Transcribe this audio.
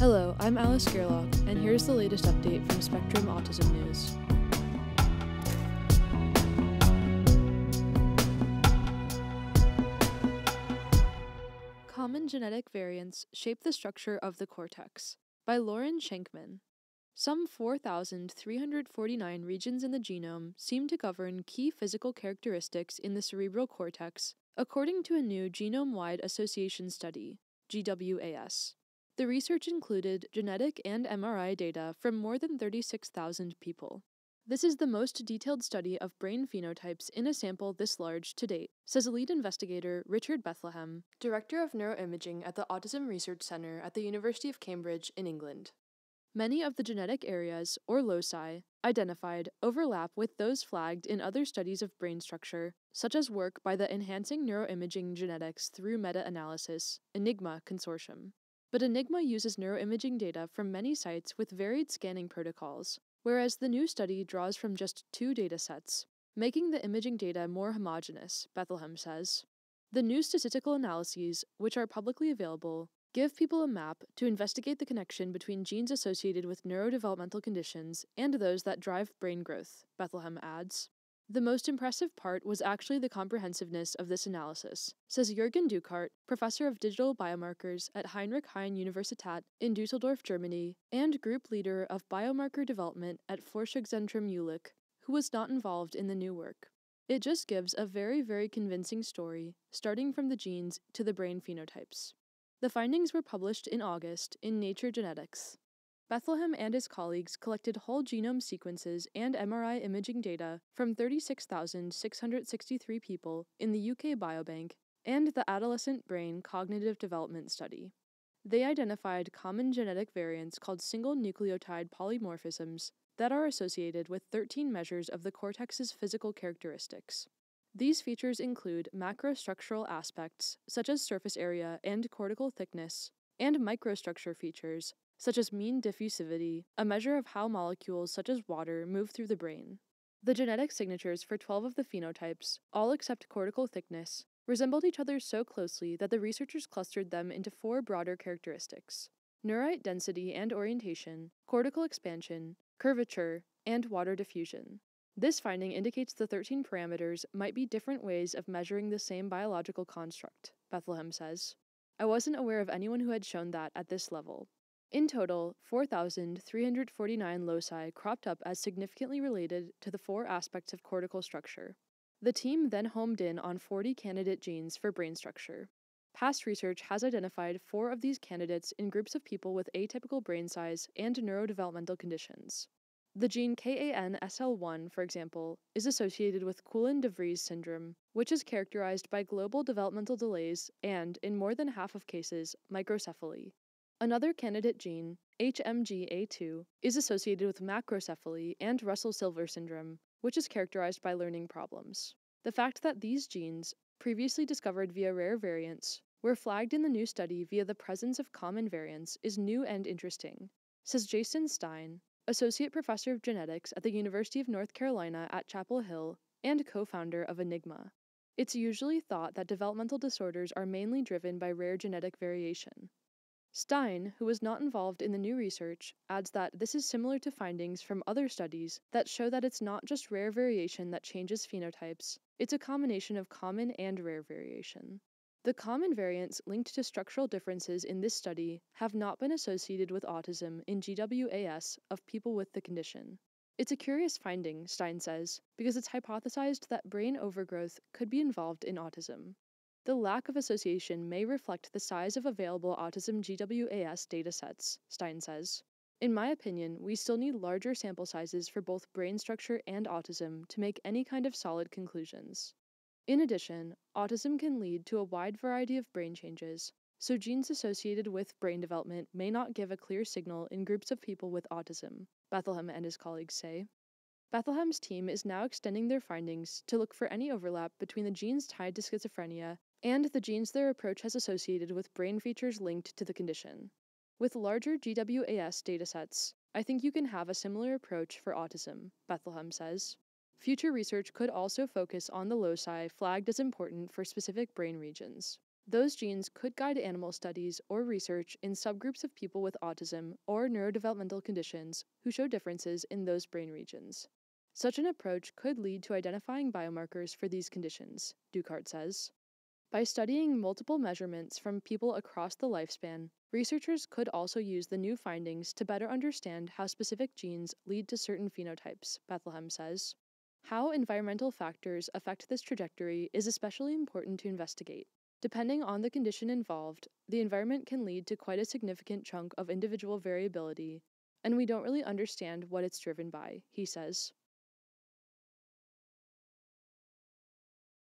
Hello, I'm Alice Gerlach, and here's the latest update from Spectrum Autism News. Common genetic variants shape the structure of the cortex by Lauren Schenkman. Some 4,349 regions in the genome seem to govern key physical characteristics in the cerebral cortex, according to a new genome wide association study, GWAS. The research included genetic and MRI data from more than 36,000 people. This is the most detailed study of brain phenotypes in a sample this large to date, says lead investigator Richard Bethlehem, director of neuroimaging at the Autism Research Centre at the University of Cambridge in England. Many of the genetic areas, or loci, identified overlap with those flagged in other studies of brain structure, such as work by the Enhancing Neuroimaging Genetics Through Meta Analysis Enigma Consortium. But Enigma uses neuroimaging data from many sites with varied scanning protocols, whereas the new study draws from just two data sets, making the imaging data more homogeneous, Bethlehem says. The new statistical analyses, which are publicly available, give people a map to investigate the connection between genes associated with neurodevelopmental conditions and those that drive brain growth, Bethlehem adds. The most impressive part was actually the comprehensiveness of this analysis, says Jürgen Dukart, professor of digital biomarkers at Heinrich Heine Universität in Dusseldorf, Germany, and group leader of biomarker development at Forschungszentrum Jülich, who was not involved in the new work. It just gives a very, very convincing story, starting from the genes to the brain phenotypes. The findings were published in August in Nature Genetics. Bethlehem and his colleagues collected whole genome sequences and MRI imaging data from 36,663 people in the UK Biobank and the Adolescent Brain Cognitive Development Study. They identified common genetic variants called single nucleotide polymorphisms that are associated with 13 measures of the cortex's physical characteristics. These features include macrostructural aspects, such as surface area and cortical thickness, and microstructure features, such as mean diffusivity, a measure of how molecules such as water move through the brain. The genetic signatures for 12 of the phenotypes, all except cortical thickness, resembled each other so closely that the researchers clustered them into four broader characteristics neurite density and orientation, cortical expansion, curvature, and water diffusion. This finding indicates the 13 parameters might be different ways of measuring the same biological construct, Bethlehem says. I wasn't aware of anyone who had shown that at this level, in total, 4,349 loci cropped up as significantly related to the four aspects of cortical structure. The team then homed in on 40 candidate genes for brain structure. Past research has identified four of these candidates in groups of people with atypical brain size and neurodevelopmental conditions. The gene KANSL1, for example, is associated with Coulin de Vries syndrome, which is characterized by global developmental delays and, in more than half of cases, microcephaly, Another candidate gene, HMGA2, is associated with macrocephaly and Russell Silver syndrome, which is characterized by learning problems. The fact that these genes, previously discovered via rare variants, were flagged in the new study via the presence of common variants is new and interesting, says Jason Stein, Associate Professor of Genetics at the University of North Carolina at Chapel Hill and co founder of Enigma. It's usually thought that developmental disorders are mainly driven by rare genetic variation, Stein, who was not involved in the new research, adds that this is similar to findings from other studies that show that it's not just rare variation that changes phenotypes, it's a combination of common and rare variation. The common variants linked to structural differences in this study have not been associated with autism in GWAS of people with the condition. It's a curious finding, Stein says, because it's hypothesized that brain overgrowth could be involved in autism. The lack of association may reflect the size of available autism GWAS datasets, Stein says. In my opinion, we still need larger sample sizes for both brain structure and autism to make any kind of solid conclusions. In addition, autism can lead to a wide variety of brain changes, so genes associated with brain development may not give a clear signal in groups of people with autism, Bethlehem and his colleagues say. Bethlehem's team is now extending their findings to look for any overlap between the genes tied to schizophrenia and the genes their approach has associated with brain features linked to the condition. With larger GWAS datasets, I think you can have a similar approach for autism, Bethlehem says. Future research could also focus on the loci flagged as important for specific brain regions. Those genes could guide animal studies or research in subgroups of people with autism or neurodevelopmental conditions who show differences in those brain regions. Such an approach could lead to identifying biomarkers for these conditions, Ducart says. By studying multiple measurements from people across the lifespan, researchers could also use the new findings to better understand how specific genes lead to certain phenotypes, Bethlehem says. How environmental factors affect this trajectory is especially important to investigate. Depending on the condition involved, the environment can lead to quite a significant chunk of individual variability, and we don't really understand what it's driven by, he says.